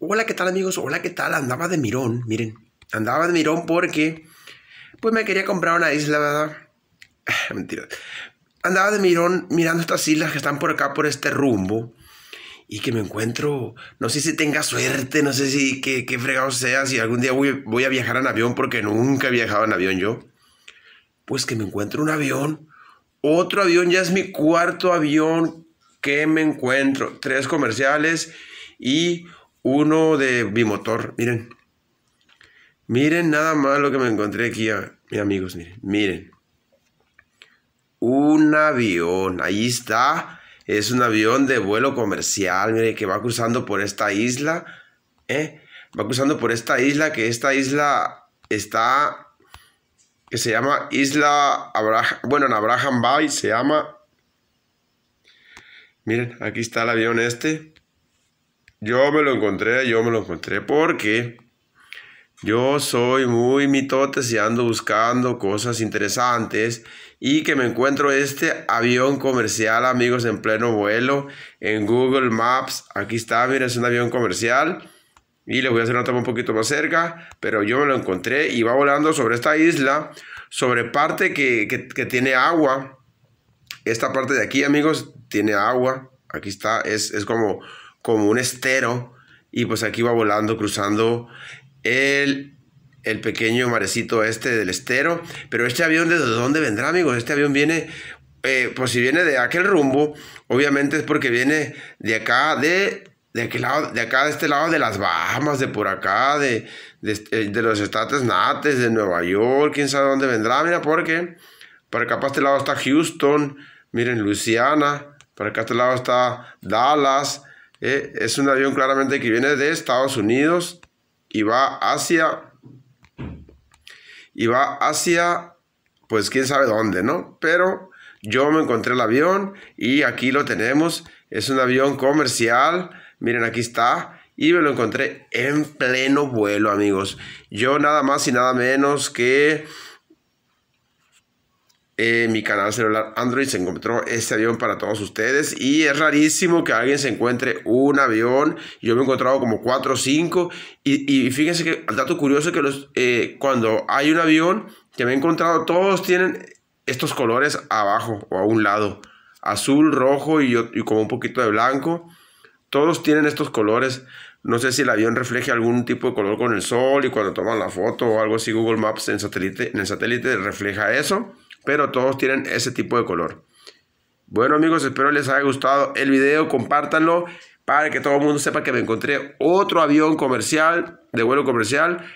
Hola, ¿qué tal amigos? Hola, ¿qué tal? Andaba de mirón, miren. Andaba de mirón porque, pues me quería comprar una isla, ¿verdad? Mentira. Andaba de mirón mirando estas islas que están por acá, por este rumbo. Y que me encuentro, no sé si tenga suerte, no sé si qué, fregado sea, si algún día voy, voy a viajar en avión, porque nunca he viajado en avión yo. Pues que me encuentro un avión, otro avión, ya es mi cuarto avión que me encuentro. Tres comerciales y uno de bimotor, miren. Miren nada más lo que me encontré aquí, ah, amigos, miren, miren. Un avión, ahí está. Es un avión de vuelo comercial, miren, que va cruzando por esta isla. ¿eh? Va cruzando por esta isla, que esta isla está que se llama Isla Abraham, bueno, en Abraham Bay se llama. Miren, aquí está el avión este. Yo me lo encontré, yo me lo encontré porque yo soy muy mitotes y ando buscando cosas interesantes y que me encuentro este avión comercial, amigos, en pleno vuelo en Google Maps. Aquí está, mira, es un avión comercial y le voy a hacer una toma un poquito más cerca, pero yo me lo encontré y va volando sobre esta isla, sobre parte que, tiene agua. Esta parte de aquí, amigos, tiene agua. Aquí está, es, es como como un estero y pues aquí va volando, cruzando el, pequeño marecito este del estero. Pero este avión, ¿de dónde vendrá, amigos? Este avión viene, eh, pues si viene de aquel rumbo, obviamente es porque viene de acá, de de aquel lado, de acá, de este lado de las Bahamas, de por acá, de, de, eh, los estates nates, de Nueva York, quién sabe dónde vendrá, mira, porque por acá para este lado está Houston, miren, Luisiana, por acá este lado está Dallas, ¿eh? es un avión claramente que viene de Estados Unidos y va hacia. Y va hacia. Pues quién sabe dónde, ¿no? Pero yo me encontré el avión y aquí lo tenemos. Es un avión comercial. Miren, aquí está. Y me lo encontré en pleno vuelo, amigos. Yo nada más y nada menos que eh, mi canal celular Android se encontró este avión para todos ustedes y es rarísimo que alguien se encuentre un avión. Yo me he encontrado como 4 o 5 y, fíjense que el dato curioso es que los, eh, cuando hay un avión que me he encontrado todos tienen estos colores abajo o a un lado. Azul, rojo y, y como un poquito de blanco. Todos tienen estos colores. No sé si el avión refleja algún tipo de color con el sol y cuando toman la foto o algo así Google Maps en, satélite, en el satélite refleja eso pero todos tienen ese tipo de color. Bueno amigos, espero les haya gustado el video, compártanlo para que todo el mundo sepa que me encontré otro avión comercial, de vuelo comercial,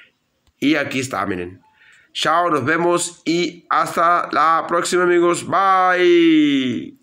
y aquí está, miren. Chao, nos vemos y hasta la próxima amigos, bye.